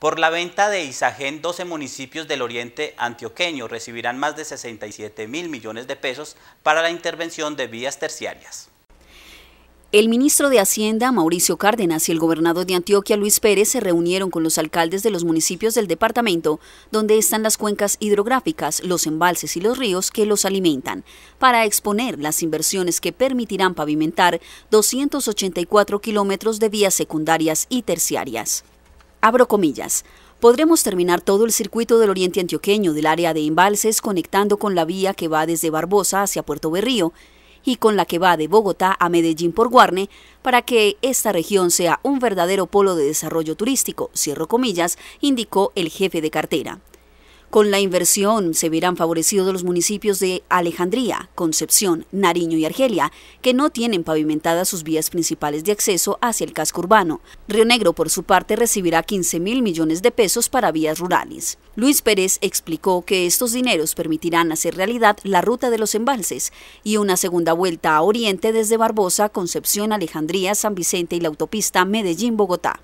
Por la venta de Isagen, 12 municipios del oriente antioqueño recibirán más de 67 mil millones de pesos para la intervención de vías terciarias. El ministro de Hacienda, Mauricio Cárdenas, y el gobernador de Antioquia, Luis Pérez, se reunieron con los alcaldes de los municipios del departamento, donde están las cuencas hidrográficas, los embalses y los ríos que los alimentan, para exponer las inversiones que permitirán pavimentar 284 kilómetros de vías secundarias y terciarias abro comillas, podremos terminar todo el circuito del oriente antioqueño del área de embalses conectando con la vía que va desde Barbosa hacia Puerto Berrío y con la que va de Bogotá a Medellín por Guarne para que esta región sea un verdadero polo de desarrollo turístico, cierro comillas, indicó el jefe de cartera. Con la inversión se verán favorecidos los municipios de Alejandría, Concepción, Nariño y Argelia, que no tienen pavimentadas sus vías principales de acceso hacia el casco urbano. Río Negro, por su parte, recibirá 15 mil millones de pesos para vías rurales. Luis Pérez explicó que estos dineros permitirán hacer realidad la ruta de los embalses y una segunda vuelta a Oriente desde Barbosa, Concepción, Alejandría, San Vicente y la autopista Medellín-Bogotá.